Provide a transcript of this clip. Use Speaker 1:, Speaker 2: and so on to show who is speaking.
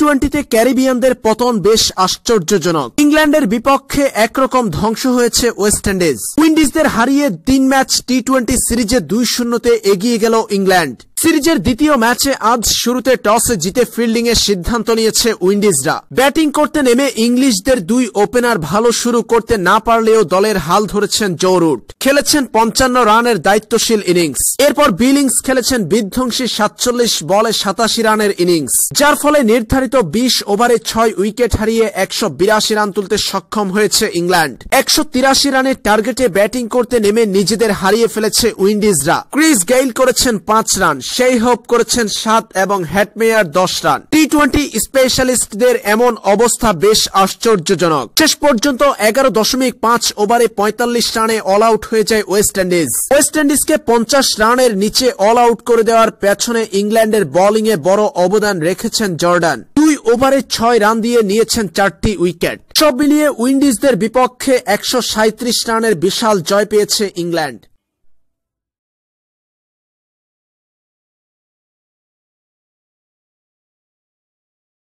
Speaker 1: টোয়েন্টিতে ক্যারিবিয়ানদের পতন বেশ আশ্চর্যজনক ইংল্যান্ডের বিপক্ষে একরকম ধ্বংস হয়েছে ওয়েস্ট ইন্ডিজ উইন্ডিজদের হারিয়ে তিন ম্যাচ টি টোয়েন্টি সিরিজে দুই শূন্যতে এগিয়ে গেল ইংল্যান্ড সিরিজের দ্বিতীয় ম্যাচে আজ শুরুতে টসে জিতে ফিল্ডিং এর সিদ্ধান্ত নিয়েছে উইন্ডিজরা ব্যাটিং করতে নেমে ইংলিশদের দুই ওপেনার ভালো শুরু করতে না পারলেও দলের হাল ধরেছেন জোরুট খেলেছেন পঞ্চান্ন রানের দায়িত্বশীল ইনিংস এরপর বিলিংস খেলেছেন বিধ্বংসী সাতচল্লিশ বলে সাতাশি রানের ইনিংস যার ফলে নির্ধারিত নির্ধারিত বিশ ওভারে ছয় উইকেট হারিয়ে একশো বিরাশি রান তুলতে সক্ষম হয়েছে ইংল্যান্ড একশো তিরাশি রানের টার্গেটে ব্যাটিং করতে নেমে নিজেদের হারিয়ে ফেলেছে উইন্ডিজরা ক্রিস গেইল করেছেন পাঁচ রান সেই হোপ করেছেন সাত এবং হ্যাটমেয়ার দশ রান টি টোয়েন্টি স্পেশালিস্টদের এমন অবস্থা বেশ আশ্চর্যজনক শেষ পর্যন্ত এগারো দশমিক পাঁচ ওভারে পঁয়তাল্লিশ রানে অল আউট হয়ে যায় ওয়েস্ট ইন্ডিজ ওয়েস্ট ইন্ডিজকে পঞ্চাশ রানের নিচে অল আউট করে দেওয়ার পেছনে ইংল্যান্ডের বোলিংয়ে বড় অবদান রেখেছেন জর্ডান ওভারে ছয় রান দিয়ে নিয়েছেন চারটি উইকেট সব মিলিয়ে উইন্ডিজদের বিপক্ষে একশো রানের বিশাল জয় পেয়েছে ইংল্যান্ড